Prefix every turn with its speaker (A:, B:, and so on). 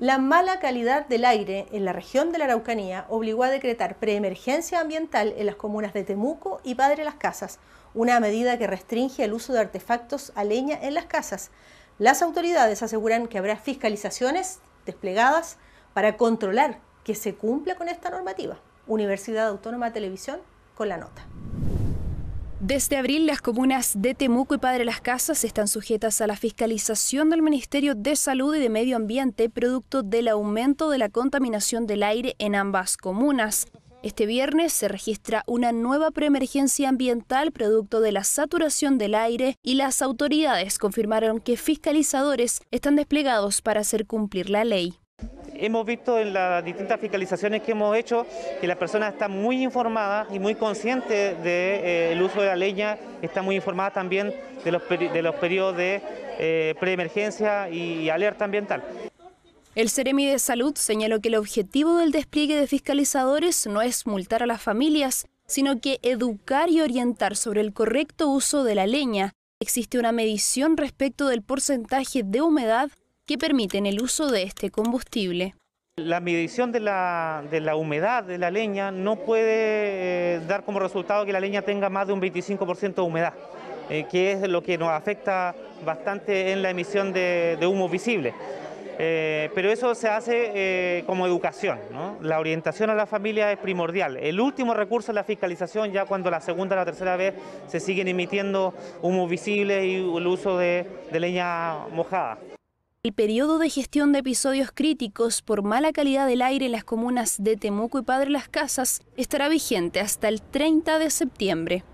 A: La mala calidad del aire en la región de la Araucanía obligó a decretar preemergencia ambiental en las comunas de Temuco y Padre Las Casas, una medida que restringe el uso de artefactos a leña en las casas. Las autoridades aseguran que habrá fiscalizaciones desplegadas para controlar que se cumpla con esta normativa. Universidad Autónoma Televisión con la nota.
B: Desde abril, las comunas de Temuco y Padre Las Casas están sujetas a la fiscalización del Ministerio de Salud y de Medio Ambiente, producto del aumento de la contaminación del aire en ambas comunas. Este viernes se registra una nueva preemergencia ambiental producto de la saturación del aire y las autoridades confirmaron que fiscalizadores están desplegados para hacer cumplir la ley
C: hemos visto en las distintas fiscalizaciones que hemos hecho que la persona está muy informada y muy consciente del eh, uso de la leña, está muy informada también de los, periodos de eh, preemergencia y alerta ambiental.
B: El Ceremi de Salud señaló que el objetivo del despliegue de fiscalizadores no es multar a las familias, sino que educar y orientar sobre el correcto uso de la leña. Existe una medición respecto del porcentaje de humedad que permiten el uso de este combustible.
C: La medición de la, humedad de la leña no puede eh, dar como resultado que la leña tenga más de un 25% de humedad, eh, que es lo que nos afecta bastante en la emisión de, humo visible. Eh, pero eso se hace como educación, la orientación a la familia es primordial. El último recurso es la fiscalización, ya cuando la segunda o la tercera vez se siguen emitiendo humo visibles y el uso de, de leña mojada. El periodo de gestión
B: de episodios críticos por mala calidad del aire en las comunas de Temuco y Padre Las Casas estará vigente hasta el 30 de septiembre.